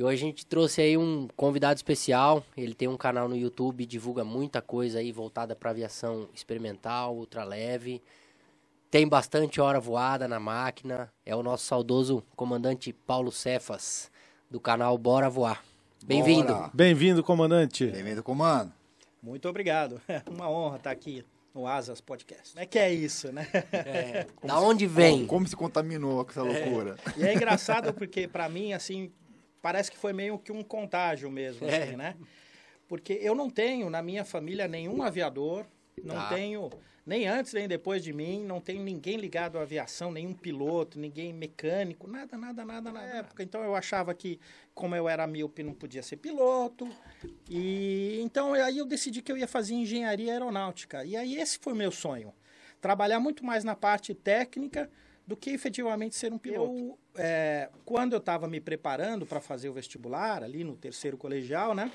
E hoje a gente trouxe aí um convidado especial. Ele tem um canal no YouTube, divulga muita coisa aí voltada para aviação experimental, ultraleve. Tem bastante hora voada na máquina. É o nosso saudoso comandante Paulo Cefas, do canal Bora Voar. Bem-vindo. Bem-vindo, comandante. Bem-vindo, comando. Muito obrigado. É uma honra estar aqui no Asas Podcast. Como é que é isso, né? É, da onde vem? Como, como, se contaminou com essa é. loucura? É. E é engraçado porque, para mim, assim, parece que foi meio que um contágio mesmo, é. assim, né? Porque eu não tenho na minha família nenhum aviador, não tá. tenho nem antes nem depois de mim, não tenho ninguém ligado à aviação, nenhum piloto, ninguém mecânico, nada, nada, nada é. na época. Então eu achava que, como eu era míope, não podia ser piloto. E então aí eu decidi que eu ia fazer engenharia aeronáutica. E aí esse foi meu sonho, trabalhar muito mais na parte técnica do que efetivamente ser um piloto. Eu, é, quando eu estava me preparando para fazer o vestibular, ali no terceiro colegial, né?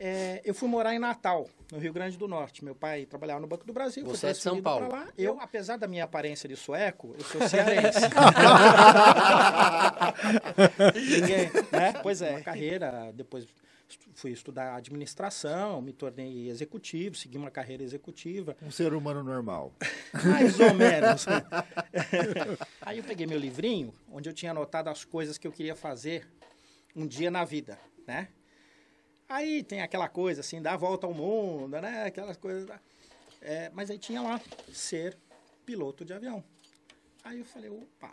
É, eu fui morar em Natal, no Rio Grande do Norte. Meu pai trabalhava no Banco do Brasil. Você é de São Paulo. Lá. Eu, apesar da minha aparência de sueco, eu sou cearense. Ninguém, né? Pois é, carreira, depois fui estudar administração, me tornei executivo, segui uma carreira executiva. Um ser humano normal. Mais ou menos. Né? Aí eu peguei meu livrinho, onde eu tinha anotado as coisas que eu queria fazer um dia na vida, né? Aí tem aquela coisa assim, dar a volta ao mundo, né? Aquelas coisas. É, mas aí tinha lá, ser piloto de avião. Aí eu falei, opa,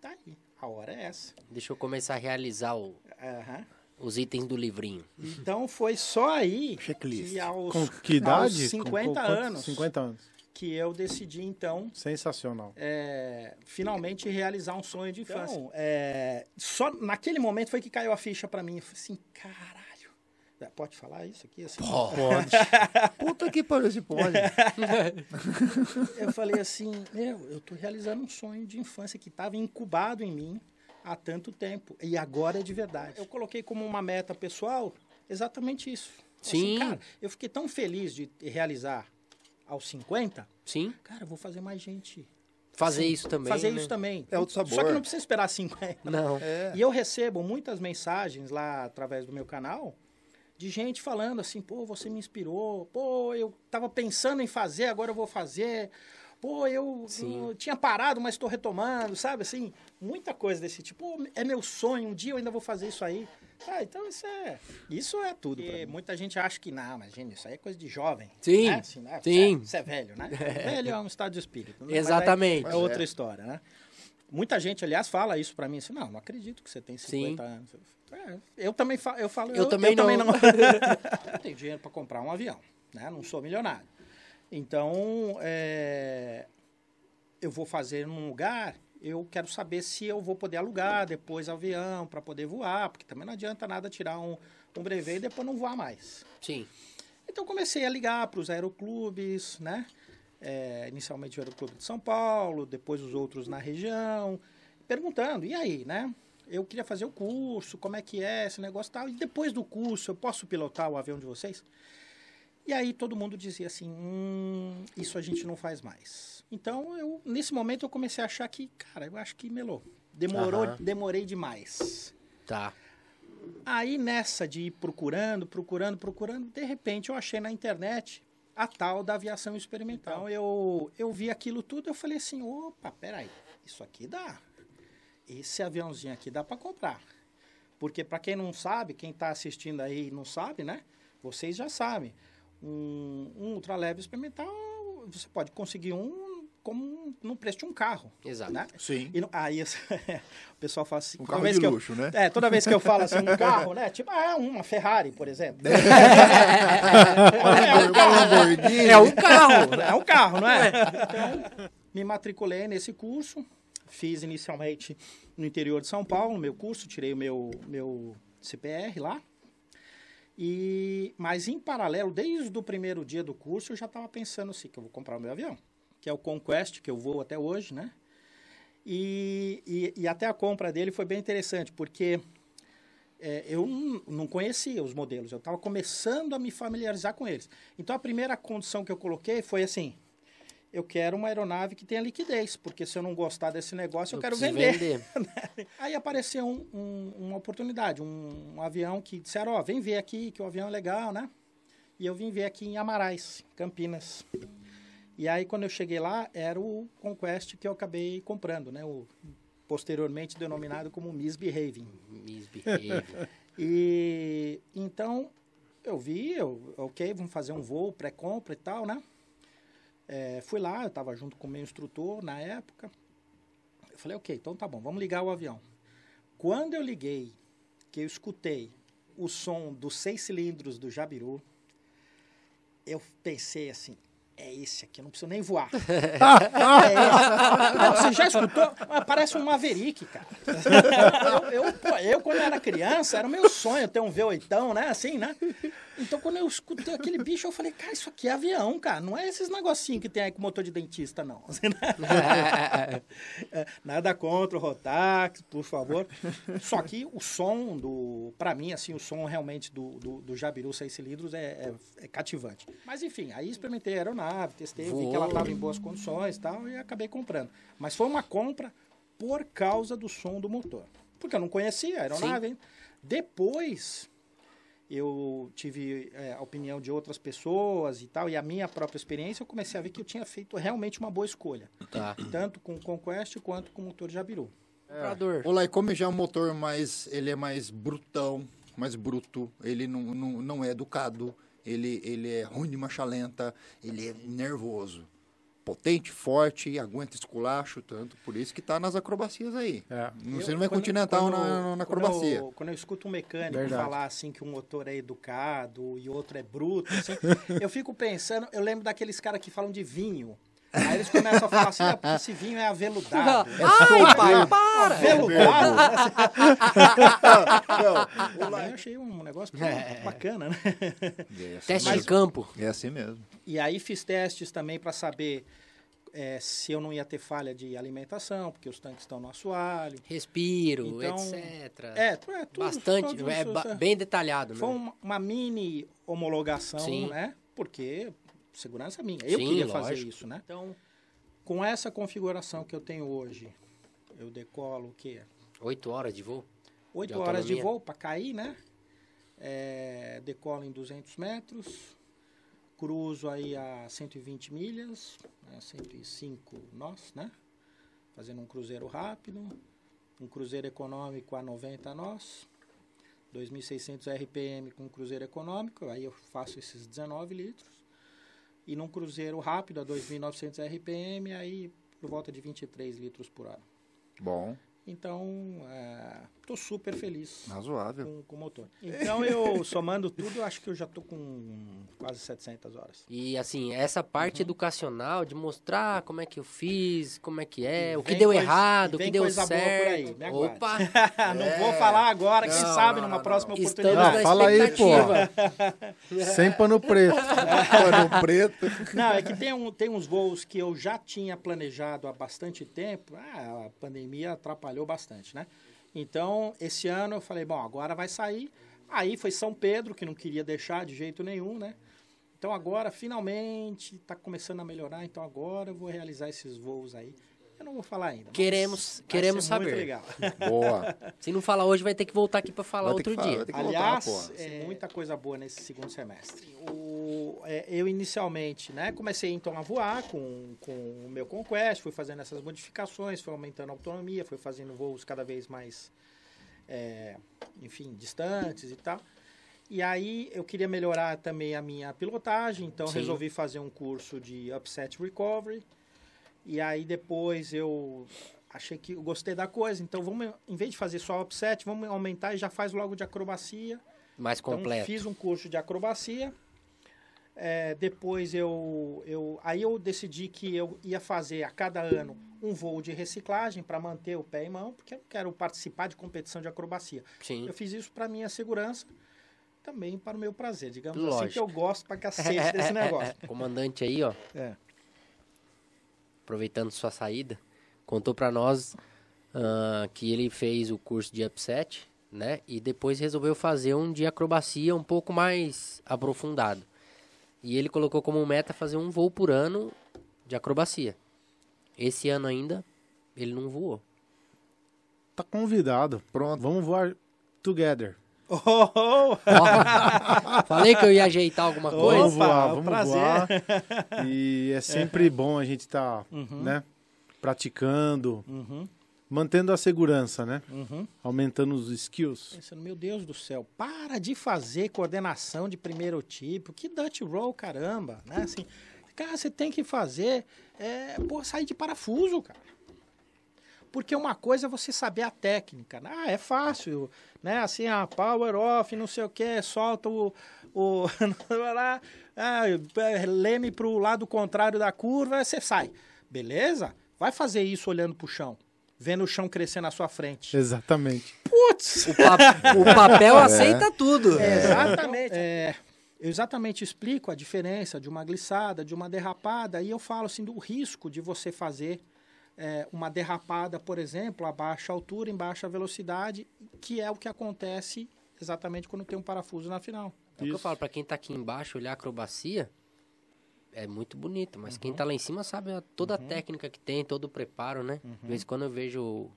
tá aí, a hora é essa. Deixa eu começar a realizar o, uhum os itens do livrinho. Então foi só aí Checklist. que aos, com que idade? aos 50 com, com, anos. 50 anos. Que eu decidi, então. Sensacional. É, finalmente realizar um sonho de então, infância. Então, é, só naquele momento foi que caiu a ficha para mim. Eu falei assim, caralho. É, pode falar isso aqui? Assim? Pode. Puta que pariu, se pode. eu falei assim, meu, eu tô realizando um sonho de infância que estava incubado em mim há tanto tempo. E agora é de verdade. Eu coloquei como uma meta pessoal exatamente isso. Assim, Sim. Assim, cara, eu fiquei tão feliz de realizar aos 50. Sim. Cara, eu vou fazer mais gente. Fazer assim, isso também. Fazer né? isso também. É outro sabor. Só que não precisa esperar 50. Não. É. E eu recebo muitas mensagens lá através do meu canal de gente falando assim, pô, você me inspirou, pô, eu tava pensando em fazer, agora eu vou fazer pô, eu, tinha parado, mas estou retomando, sabe? Assim, muita coisa desse tipo. É meu sonho, um dia eu ainda vou fazer isso aí. Ah, então isso é, isso é tudo. Porque muita gente acha que, não, imagina, isso aí é coisa de jovem. Sim. Né? Assim, né? É, sim. você é, velho, né? É. Velho é um estado de espírito. Né? Exatamente. É outra é. história, né? Muita gente, aliás, fala isso para mim assim: não, não acredito que você tem 50 Sim. anos. É, eu também falo, eu falo, eu, eu também eu não. Também não. não tenho dinheiro para comprar um avião, né? Não sou milionário. Então, é, eu vou fazer num lugar, eu quero saber se eu vou poder alugar depois avião para poder voar, porque também não adianta nada tirar um, um brevet e depois não voar mais. Sim. Então, comecei a ligar para os aeroclubes, né? É, inicialmente o Aeroclube de São Paulo, depois os outros na região, perguntando, e aí, né? Eu queria fazer o curso, como é que é esse negócio e tal, e depois do curso eu posso pilotar o avião de vocês? E aí todo mundo dizia assim, hum, isso a gente não faz mais. Então, eu, nesse momento, eu comecei a achar que, cara, eu acho que melou. Demorou, demorei demais. Tá. Aí, nessa de ir procurando, procurando, procurando, de repente eu achei na internet a tal da aviação experimental. Então. Eu, eu vi aquilo tudo, eu falei assim, opa, peraí, isso aqui dá. Esse aviãozinho aqui dá para comprar. Porque para quem não sabe, quem está assistindo aí não sabe, né? Vocês já sabem um, um ultraleve experimental, você pode conseguir um como no preço de um carro. Exato. Né? Sim. E, aí o pessoal fala assim... Um carro vez de que luxo, eu, né? É, toda vez que eu falo assim, um carro, né? Tipo, ah, uma Ferrari, por exemplo. é, é um carro. É um carro. É, né? é um carro, não é? Então, me matriculei nesse curso. Fiz inicialmente no interior de São Paulo, no meu curso. Tirei o meu, meu CPR lá. E, mas em paralelo, desde o primeiro dia do curso, eu já estava pensando assim, que eu vou comprar o meu avião, que é o Conquest, que eu vou até hoje, né? E, e, e até a compra dele foi bem interessante, porque é, eu não conhecia os modelos, eu estava começando a me familiarizar com eles. Então a primeira condição que eu coloquei foi assim, eu quero uma aeronave que tenha liquidez, porque se eu não gostar desse negócio, eu, eu quero vender. vender. Né? Aí apareceu um, um, uma oportunidade, um, um, avião que disseram, ó, oh, vem ver aqui, que o avião é legal, né? E eu vim ver aqui em Amarais, Campinas. E aí, quando eu cheguei lá, era o Conquest que eu acabei comprando, né? O posteriormente denominado como Misbehaving. Misbehaving. e então, eu vi, eu, ok, vamos fazer um voo pré-compra e tal, né? É, fui lá, eu estava junto com o meu instrutor na época. Eu falei, ok, então tá bom, vamos ligar o avião. Quando eu liguei, que eu escutei o som dos seis cilindros do Jabiru, eu pensei assim, é esse aqui, eu não preciso nem voar. é esse. Você já escutou? Parece um Maverick, cara. Eu, eu, pô, eu, quando era criança, era meu sonho ter um V8, né? Assim, né? Então, quando eu escutei aquele bicho, eu falei, cara, isso aqui é avião, cara. Não é esses negocinhos que tem aí com motor de dentista, não. É, nada contra o Rotax, por favor. Só que o som do... para mim, assim, o som realmente do, do, do Jabiru 6 cilindros é, é, é, cativante. Mas, enfim, aí experimentei a aeronave, testei, vi que ela estava em boas condições e tal, e acabei comprando. Mas foi uma compra por causa do som do motor. Porque eu não conhecia a aeronave. Depois eu tive é, a opinião de outras pessoas e tal, e a minha própria experiência, eu comecei a ver que eu tinha feito realmente uma boa escolha. Tá. Tanto com o Conquest quanto com o motor Jabiru. É. O como já é um motor mais. Ele é mais brutão, mais bruto, ele não, não, não é educado, ele, ele é ruim de marcha lenta, ele é nervoso potente, forte, e aguenta esculacho tanto, por isso que está nas acrobacias aí. É. Não, sei não é continental quando, na, na, acrobacia. Quando eu, quando eu escuto um mecânico Verdade. falar assim que um motor é educado e outro é bruto, assim, eu fico pensando, eu lembro daqueles caras que falam de vinho. Aí eles começam a falar assim, ah, porque esse vinho é aveludado. É Ai, pai, é para! Aveludado? não, não, Eu achei um negócio é. é. bacana, né? É assim Teste mesmo. de campo. É assim mesmo. E aí fiz testes também para saber é, se eu não ia ter falha de alimentação, porque os tanques estão no assoalho. Respiro, então, etc. É, é tudo, Bastante, é, é, bem detalhado. Foi né? uma, uma, mini homologação, Sim. né? Porque segurança minha. Eu Sim, queria lógico. fazer isso, né? Então, com essa configuração que eu tenho hoje, eu decolo o quê? Oito horas de voo? Oito horas de voo para cair, né? É, decolo em 200 metros, cruzo aí a 120 milhas, né? 105 nós, né? Fazendo um cruzeiro rápido, um cruzeiro econômico a 90 nós, 2.600 RPM com cruzeiro econômico, aí eu faço esses 19 litros. E num cruzeiro rápido a 2.900 RPM, aí por volta de 23 litros por hora. Bom. Então, é, tô super feliz. Razoável. Com, com o motor. Então, eu somando tudo, eu acho que eu já tô com quase 700 horas. E, assim, essa parte uhum. educacional de mostrar como é que eu fiz, como é que é, o que deu coisa, errado, o que deu certo. Né, aí, Opa! não vou é. falar agora, quem não, sabe numa não, próxima não. oportunidade. fala aí, pô. Sem pano preto. pano preto. Não, é que tem, um, tem uns voos que eu já tinha planejado há bastante tempo. Ah, a pandemia atrapalhou bastante, né? Então, esse ano eu falei, bom, agora vai sair. Aí foi São Pedro, que não queria deixar de jeito nenhum, né? Então agora, finalmente, está começando a melhorar, então agora eu vou realizar esses voos aí. Eu não vou falar ainda. Queremos, queremos saber. Boa. Se não falar hoje, vai ter que voltar aqui para falar outro falar, dia. Aliás, voltar, é, muita coisa boa nesse segundo semestre. O, é, eu inicialmente, né, comecei então a voar com, com o meu Conquest, fui fazendo essas modificações, fui aumentando a autonomia, fui fazendo voos cada vez mais, é, enfim, distantes e tal. E aí eu queria melhorar também a minha pilotagem, então Sim. resolvi fazer um curso de Upset Recovery e aí depois eu achei que eu gostei da coisa, então vamos, em vez de fazer só offset, vamos aumentar e já faz logo de acrobacia. Mais então, completo. Então, fiz um curso de acrobacia. É, depois eu, eu aí eu decidi que eu ia fazer a cada ano um voo de reciclagem para manter o pé em mão porque eu não quero participar de competição de acrobacia Sim. eu fiz isso para minha segurança também para o meu prazer digamos Lógico. assim que eu gosto para é, cacete desse é, é, negócio comandante aí ó é aproveitando sua saída, contou para nós uh, que ele fez o curso de upset, né? E depois resolveu fazer um de acrobacia um pouco mais aprofundado. E ele colocou como meta fazer um voo por ano de acrobacia. Esse ano ainda ele não voou. Tá convidado. Pronto, vamos voar together. Oh, oh. Oh, falei que eu ia ajeitar alguma coisa. Vamos voar, vamos Prazer. voar. E é sempre é. bom a gente estar, tá, uhum. né? Praticando, uhum. mantendo a segurança, né? Uhum. Aumentando os skills. Pensando, meu Deus do céu, para de fazer coordenação de primeiro tipo. Que Dutch roll, caramba, né? Assim, cara, você tem que fazer, é, pô, sair de parafuso, cara. Porque uma coisa é você saber a técnica. Né? Ah, é fácil, né? Assim, a ah, power off, não sei o que, solta o. o lá, ah, leme para o lado contrário da curva, você sai. Beleza? Vai fazer isso olhando para o chão vendo o chão crescer na sua frente. Exatamente. Putz! O, o papel é. aceita tudo. É, exatamente. É, eu exatamente explico a diferença de uma glissada, de uma derrapada, e eu falo assim do risco de você fazer é, uma derrapada, por exemplo, a baixa altura, em baixa velocidade, que é o que acontece exatamente quando tem um parafuso na final. É o que eu falo, para quem está aqui embaixo olhar a acrobacia, é muito bonito, mas uhum. quem está lá em cima sabe toda uhum. a técnica que tem, todo o preparo, né? Uhum. De vez em quando eu vejo o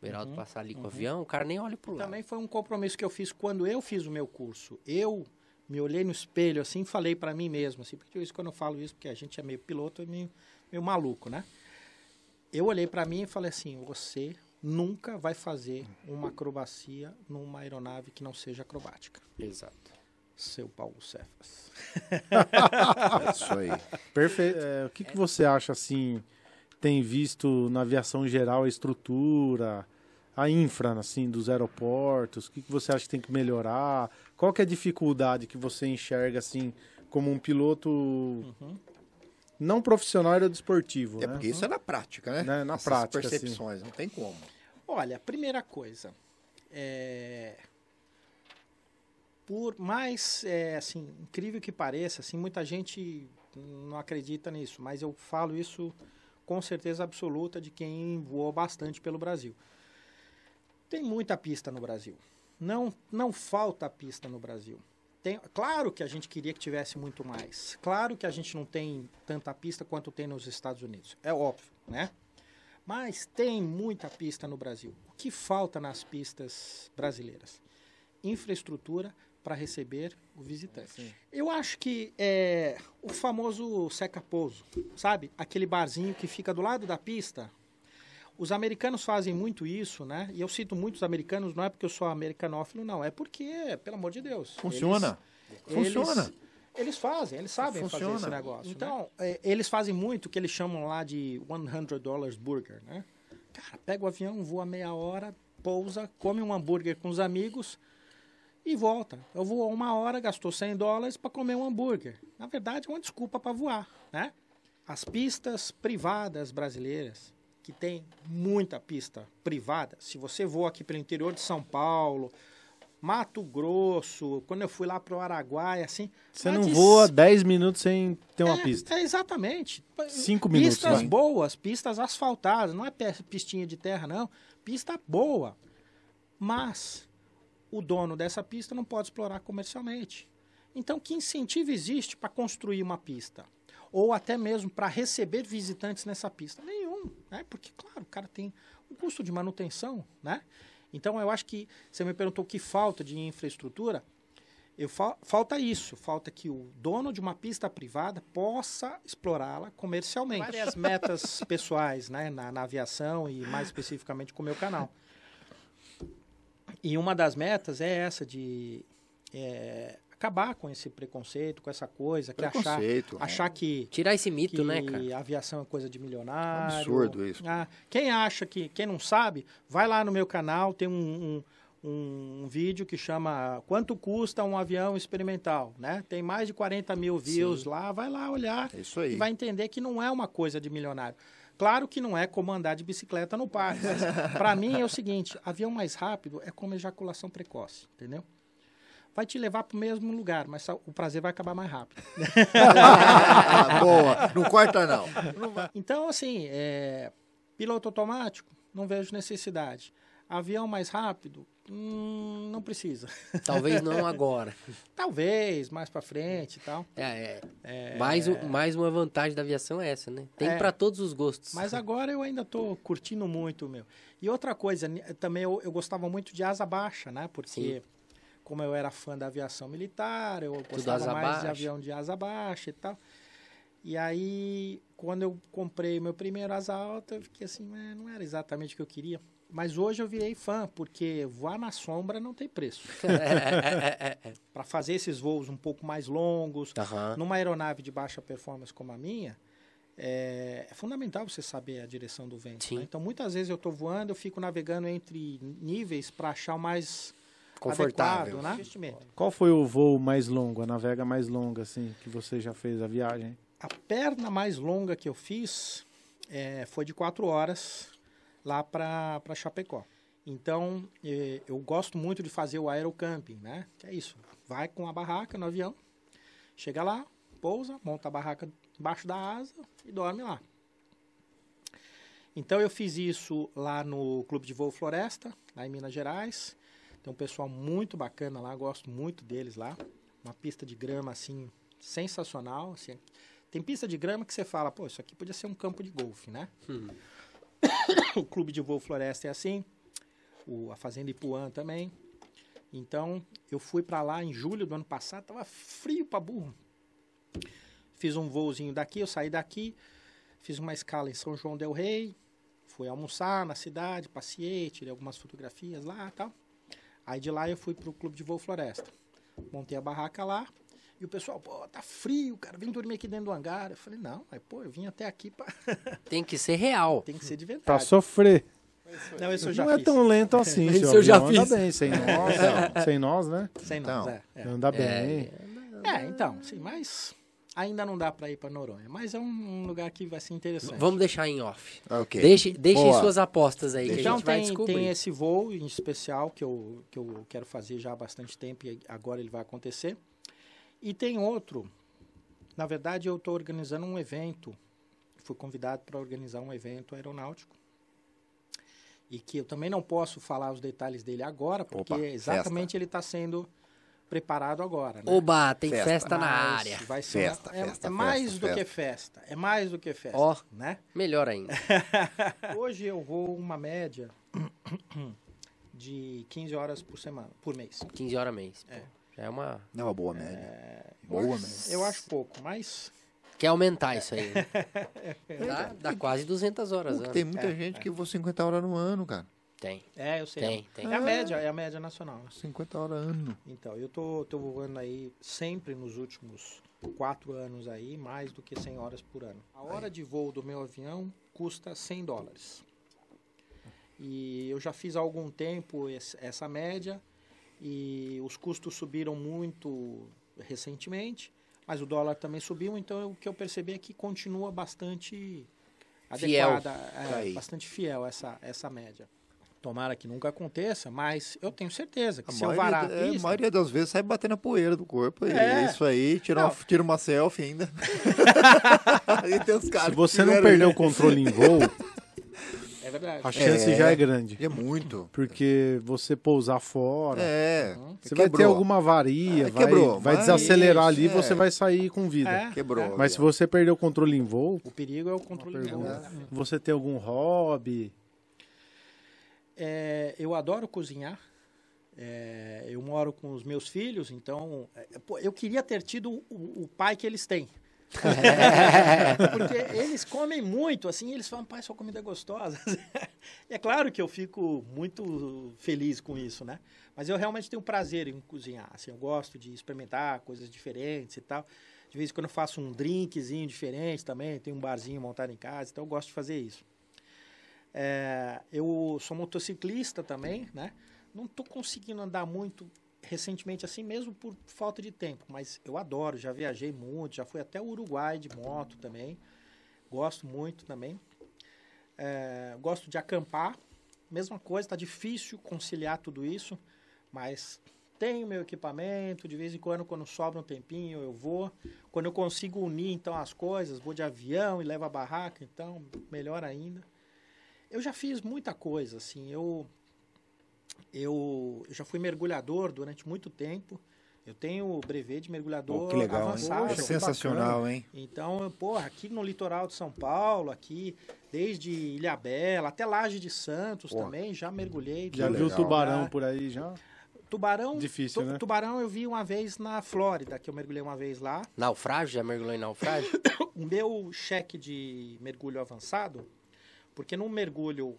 Beraldo uhum. passar ali com o uhum. avião, o cara nem olha pro lado. Também foi um compromisso que eu fiz quando eu fiz o meu curso. Eu me olhei no espelho assim falei para mim mesmo, assim, porque isso quando eu falo isso, porque a gente é meio piloto, é meio, meio maluco, né? eu olhei para mim e falei assim: você nunca vai fazer uma acrobacia numa aeronave que não seja acrobática. Exato. Seu Paulo Cefas. é isso aí. Perfeito. É, o que, que você acha assim? Tem visto na aviação geral a estrutura, a infra assim dos aeroportos? O que, que você acha que tem que melhorar? Qual que é a dificuldade que você enxerga assim como um piloto uhum não profissional era desportivo É né? porque isso é na prática, né? né? Na Essas prática. percepções, assim. não tem como. Olha, primeira coisa. É... Por mais é, assim, incrível que pareça, assim, muita gente não acredita nisso, mas eu falo isso com certeza absoluta de quem voou bastante pelo Brasil. Tem muita pista no Brasil. Não, não falta pista no Brasil. Tem, claro que a gente queria que tivesse muito mais. Claro que a gente não tem tanta pista quanto tem nos Estados Unidos. É óbvio, né? Mas tem muita pista no Brasil. O que falta nas pistas brasileiras? Infraestrutura para receber o visitante. É, Eu acho que é o famoso seca-pouso, sabe? Aquele barzinho que fica do lado da pista, os americanos fazem muito isso, né? E eu cito muitos americanos, não é porque eu sou americanófilo, não. É porque, pelo amor de Deus. Funciona. Eles, Funciona. Eles, eles fazem, eles sabem Funciona. fazer esse negócio. Né? Então, né? eles fazem muito o que eles chamam lá de 100 dollars burger, né? Cara, pega o avião, voa meia hora, pousa, come um hambúrguer com os amigos e volta. Eu vou uma hora, gastou 100 dólares para comer um hambúrguer. Na verdade, é uma desculpa para voar, né? As pistas privadas brasileiras que tem muita pista privada. Se você voa aqui pelo interior de São Paulo, Mato Grosso, quando eu fui lá para o Araguaia, assim. Você não de... voa 10 minutos sem ter uma é, pista. É exatamente. 5 minutos. Pistas vai. boas, pistas asfaltadas, não é pistinha de terra, não. Pista boa. Mas o dono dessa pista não pode explorar comercialmente. Então, que incentivo existe para construir uma pista? Ou até mesmo para receber visitantes nessa pista? Nem né? Porque, claro, o cara tem um custo de manutenção, né? Então, eu acho que você me perguntou o que falta de infraestrutura. Eu fal, falta isso, falta que o dono de uma pista privada possa explorá-la comercialmente. Várias metas pessoais, né, na, na aviação e mais especificamente com o meu canal. E uma das metas é essa de é, acabar com esse preconceito, com essa coisa, que achar, né? achar que. Tirar esse mito, que né, cara? aviação é coisa de milionário. Absurdo isso. Ah, quem acha que, quem não sabe, vai lá no meu canal, tem um, um, um, vídeo que chama Quanto custa um avião experimental, né? Tem mais de 40 mil views Sim. lá, vai lá olhar. É isso aí. E vai entender que não é uma coisa de milionário. Claro que não é como andar de bicicleta no parque, mas para mim é o seguinte, avião mais rápido é como ejaculação precoce, entendeu? vai te levar para o mesmo lugar, mas o prazer vai acabar mais rápido. Boa, não corta não. Então, assim, é, piloto automático, não vejo necessidade. Avião mais rápido, hum, não precisa. Talvez não agora. Talvez, mais para frente e tal. É, é, é, mais, mais uma vantagem da aviação é essa, né? Tem é, para todos os gostos. Mas agora eu ainda estou curtindo muito o meu. E outra coisa, também eu, eu, gostava muito de asa baixa, né? Porque... Sim como eu era fã da aviação militar, eu gostava mais de avião de asa baixa e tal. E aí, quando eu comprei o meu primeiro asa alta, eu fiquei assim, é, não era exatamente o que eu queria. Mas hoje eu virei fã, porque voar na sombra não tem preço. É, é, para fazer esses voos um pouco mais longos, numa aeronave de baixa performance como a minha, é, é fundamental você saber a direção do vento. Né? Então, muitas vezes eu estou voando, eu fico navegando entre níveis para achar o mais confortável. Adequado, né? Investimento. Qual foi o voo mais longo, a navega mais longa, assim, que você já fez a viagem? A perna mais longa que eu fiz é, foi de quatro horas lá para Chapecó. Então, é, eu gosto muito de fazer o aerocamping, né? Que é isso. Vai com a barraca no avião, chega lá, pousa, monta a barraca embaixo da asa e dorme lá. Então, eu fiz isso lá no Clube de Voo Floresta, lá em Minas Gerais. Tem um pessoal muito bacana lá, gosto muito deles lá. Uma pista de grama assim sensacional, assim. Tem pista de grama que você fala, pô, isso aqui podia ser um campo de golfe, né? Hum. o clube de voo Floresta é assim, o, a fazenda Ipuã também. Então, eu fui para lá em julho do ano passado, tava frio para burro. Fiz um voozinho daqui, eu saí daqui, fiz uma escala em São João del Rei, fui almoçar na cidade, passei, tirei algumas fotografias lá, tal. Aí de lá eu fui pro clube de voo Floresta. Montei a barraca lá. E o pessoal, pô, tá frio, cara, vem dormir aqui dentro do hangar. Eu falei, não, mas pô, eu vim até aqui pra. Tem que ser real. Tem que ser de verdade. Pra sofrer. Não, isso eu já não é fiz. é tão lento assim, isso senhor. eu já fiz. Anda bem, sem nós, né? é. sem nós, né? Sem nós, então, é, é. Anda é, bem. É, é então, sim, mas Ainda não dá para ir para Noronha, mas é um, lugar que vai ser interessante. Vamos deixar em off. Ah, ok. Deixe, deixem suas apostas aí, então, que a gente então tem, tem, esse voo em especial que eu, que eu quero fazer já há bastante tempo e agora ele vai acontecer. E tem outro. Na verdade, eu estou organizando um evento. Fui convidado para organizar um evento aeronáutico. E que eu também não posso falar os detalhes dele agora, porque Opa, exatamente festa. ele está sendo preparado agora. Né? Oba, tem festa, festa na área. Vai ser festa, uma, é, festa, é, mais festa, do que festa. É mais do que festa. Ó, oh, né? Melhor ainda. Hoje eu vou uma média de 15 horas por semana, por mês. 15 horas mês. É. é uma. é uma boa média. É... Boa eu, média. Eu acho pouco, mas quer aumentar isso aí. Né? É dá, dá, quase 200 horas. Né? tem muita é, gente é. que voa 50 horas no ano, cara. Tem. É, eu sei. Tem, tem. É a ah. média, é a média nacional. 50 horas ano. Então, eu tô, tô voando aí sempre nos últimos quatro anos aí, mais do que 100 horas por ano. A hora de voo do meu avião custa 100 dólares. E eu já fiz há algum tempo essa média e os custos subiram muito recentemente, mas o dólar também subiu, então o que eu percebi é que continua bastante adequada, fiel. É, bastante fiel essa, essa média. Tomara que nunca aconteça, mas eu tenho certeza que a se eu varar é, A maioria das vezes sai batendo a poeira do corpo, é. isso aí, tira, um, tira uma selfie ainda. se você não perder o controle em voo, é verdade. a chance é, já é grande. É muito. Porque você pousar fora, é, uhum. você quebrou. vai ter alguma avaria, é, vai, quebrou, vai desacelerar ali e você é. vai sair com vida. É, quebrou. Mas se você perder o controle em voo... O perigo é o controle em voo. Né? Você tem algum hobby é, eu adoro cozinhar. É, eu moro com os meus filhos, então é, eu queria ter tido o, o pai que eles têm. Porque eles comem muito, assim, eles falam, pai, sua comida é gostosa. é claro que eu fico muito feliz com isso, né? Mas eu realmente tenho prazer em cozinhar, assim, eu gosto de experimentar coisas diferentes e tal. De vez em quando eu faço um drinkzinho diferente também, tem um barzinho montado em casa, então eu gosto de fazer isso. É, eu sou motociclista também, né? Não estou conseguindo andar muito recentemente assim mesmo por falta de tempo, mas eu adoro, já viajei muito, já fui até o Uruguai de moto também, gosto muito também. É, gosto de acampar, mesma coisa, está difícil conciliar tudo isso, mas tenho meu equipamento, de vez em quando, quando sobra um tempinho, eu vou. Quando eu consigo unir então as coisas, vou de avião e levo a barraca, então melhor ainda. Eu já fiz muita coisa, assim, eu, eu, eu já fui mergulhador durante muito tempo, eu tenho o brevet de mergulhador oh, que legal, avançado. Poxa, sensacional, bacana. hein? Então, eu, porra, aqui no litoral de São Paulo, aqui, desde Ilhabela até Laje de Santos porra. também, já mergulhei. Já viu legal. tubarão por aí, já? Tubarão. Difícil, tu, né? Tubarão eu vi uma vez na Flórida, que eu mergulhei uma vez lá. Naufrágio? Já mergulhei em naufrágio? o meu cheque de mergulho avançado, porque num mergulho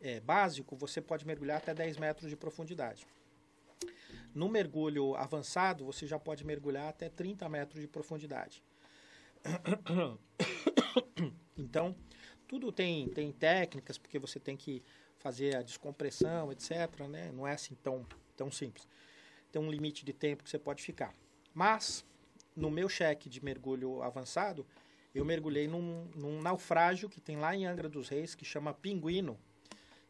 é, básico, você pode mergulhar até 10 metros de profundidade. No mergulho avançado, você já pode mergulhar até 30 metros de profundidade. Então, tudo tem, tem técnicas, porque você tem que fazer a descompressão, etc. Né? Não é assim tão, tão simples. Tem um limite de tempo que você pode ficar. Mas, no meu cheque de mergulho avançado, eu mergulhei num, num naufrágio que tem lá em Angra dos Reis, que chama Pinguino,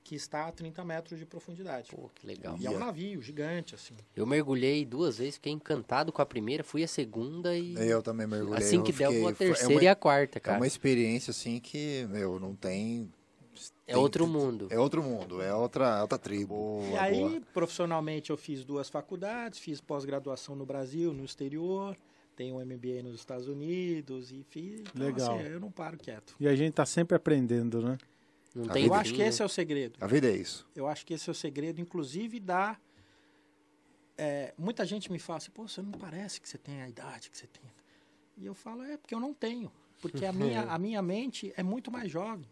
que está a 30 metros de profundidade. Pô, que legal. E é um navio gigante, assim. Eu mergulhei duas vezes, fiquei encantado com a primeira, fui a segunda e... Eu também mergulhei. Assim que der, fiquei... a é terceira é uma... e a quarta, cara. É uma experiência, assim, que, meu, não tem... É outro mundo. É outro mundo, é outra, é outra tribo. e aí, boa. profissionalmente, eu fiz duas faculdades, fiz pós-graduação no Brasil, no exterior tem um MBA nos Estados Unidos, enfim. Então, assim, Legal. Assim, eu não paro quieto. E a gente está sempre aprendendo, né? Não tem eu acho que esse né? é o segredo. A vida é isso. Eu acho que esse é o segredo, inclusive, da. É, muita gente me fala assim, pô, você não parece que você tem a idade que você tem. E eu falo, é porque eu não tenho. Porque a minha, a minha mente é muito mais jovem.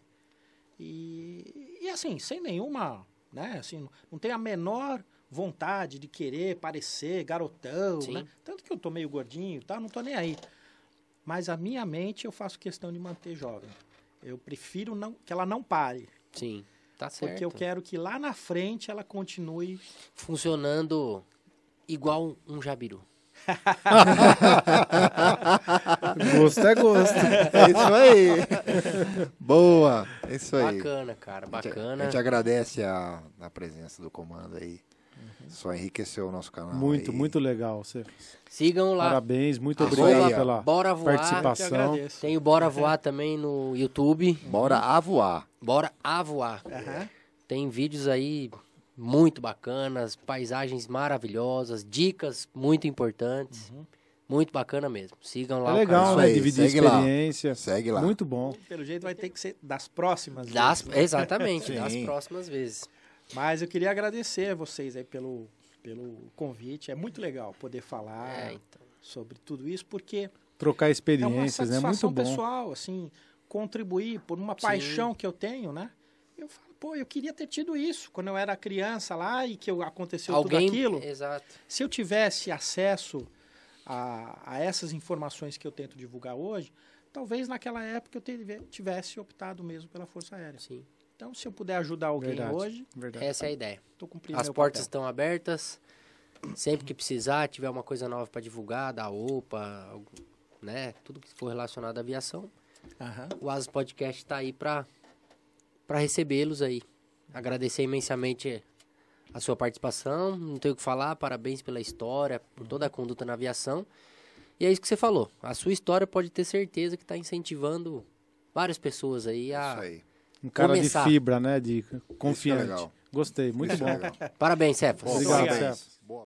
E, e assim, sem nenhuma. Né, assim, não tem a menor vontade de querer parecer garotão, né? Sim. né? Tanto que eu tô meio gordinho, tá? Não tô nem aí. Mas a minha mente eu faço questão de manter jovem. Eu prefiro não, que ela não pare. Sim. Tá certo. Porque eu quero que lá na frente ela continue funcionando igual um jabiru. gosto é gosto. É isso aí. Boa. É isso aí. Bacana, cara. Bacana. A gente, a gente agradece a, a presença do comando aí. Só enriqueceu o nosso canal. Muito, aí. muito legal. Você... Sigam lá. Parabéns, muito obrigado pela Bora voar, participação. Tem o Bora Voar também no YouTube. Bora a voar. Bora a voar. Uhum. Tem vídeos aí muito bacanas, paisagens maravilhosas, dicas muito importantes. Uhum. Muito bacana mesmo. Sigam lá. É legal, né? Dividir Segue experiência. Lá. Segue lá. Muito bom. Pelo jeito vai ter que ser das próximas das, vezes. Né? Exatamente, das próximas vezes. Mas eu queria agradecer a vocês aí pelo, pelo convite. É muito legal poder falar é, então. sobre tudo isso, porque trocar é experiências é, uma satisfação é muito bom. pessoal, assim, contribuir por uma Sim. paixão que eu tenho, né? Eu falo, pô, eu queria ter tido isso quando eu era criança lá e que aconteceu Alguém... tudo aquilo. Exato. Se eu tivesse acesso a, a essas informações que eu tento divulgar hoje, talvez naquela época eu tivesse optado mesmo pela Força Aérea. Sim. Então, se eu puder ajudar alguém verdade, hoje, verdade. essa é a ideia. As portas papel. estão abertas. Sempre que precisar, tiver uma coisa nova para divulgar, da OPA, né, tudo que for relacionado à aviação, uhum. o Asas Podcast está aí para recebê-los aí. Agradecer imensamente a sua participação, não tenho o que falar, parabéns pela história, por toda a conduta na aviação. E é isso que você falou, a sua história pode ter certeza que está incentivando várias pessoas aí a... Isso aí um cara Começar. de fibra, né? De é confiante. Gostei, muito Isso é bom. É Parabéns, Cefa. Obrigado, Obrigado.